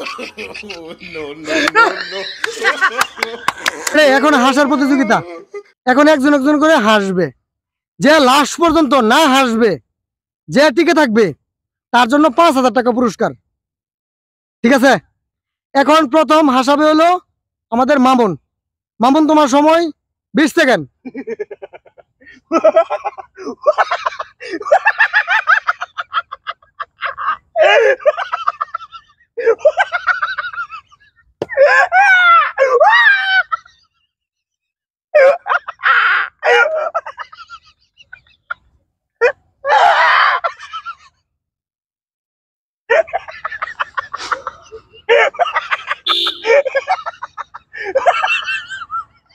এখন হাসার প্রতিযোগিতা এখন একজন একজন করে হাসবে যে লাস্ট পর্যন্ত না হাসবে যে টিকে থাকবে তার জন্য পাঁচ হাজার টাকা পুরস্কার ঠিক আছে এখন প্রথম হাসাবে হলো আমাদের মামুন মামুন তোমার সময় বিশ সেকেন্ড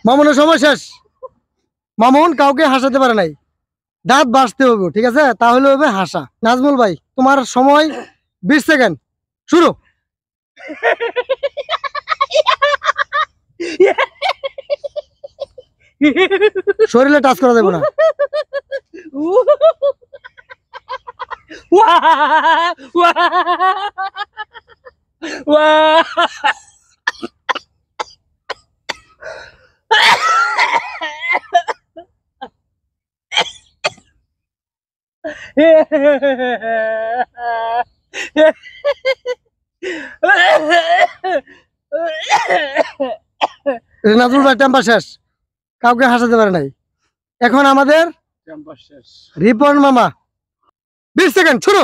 মামুনের সময় শেষ মামুন কাউকে হাসাতে পারে নাই দাঁত বাঁচতে হবে ঠিক আছে তাহলে হবে হাসা নাজমুল ভাই তোমার সময় বিশ সেকেন্ড শুরু শরীরে টাচ করা যাবে না ওয়া ওয়া ওয়া রিনাজুল ভাই টেম্পার শেষ কাউকে হাসাতে পারে নাই এখন আমাদের রিপন মামা বিশ সেকেন্ড শুরু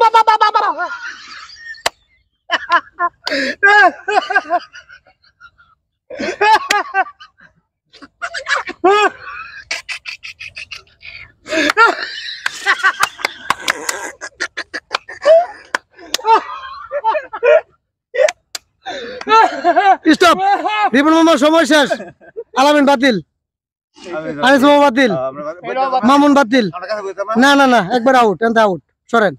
বাবা বাবা বাবা স্টপ রিপন মামার সময় শেষ আলামিন বাতিল আনিস মামুন না না না একবার আউট এনতে আউট সরেন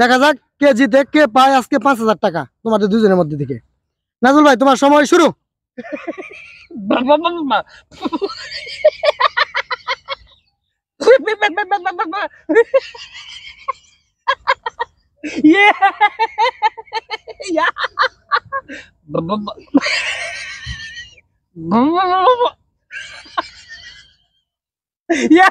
দেখা যাক কে জিতে কে পায় আজকে পাঁচ হাজার টাকা তোমাদের দুজনের মধ্যে থেকে নাজুল ভাই তোমার সময় শুরু ইয়ে। Yeah.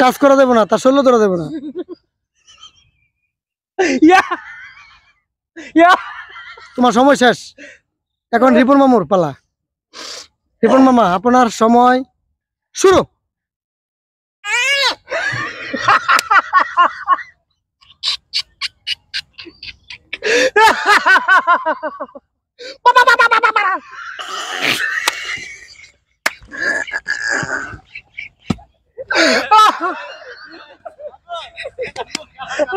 টাচ করা দেবো না তার শৈল্য ধরা দেবো না তোমার সময় শেষ এখন রিপন মামুর পালা রিপন মামা আপনার সময় শুরু বাবা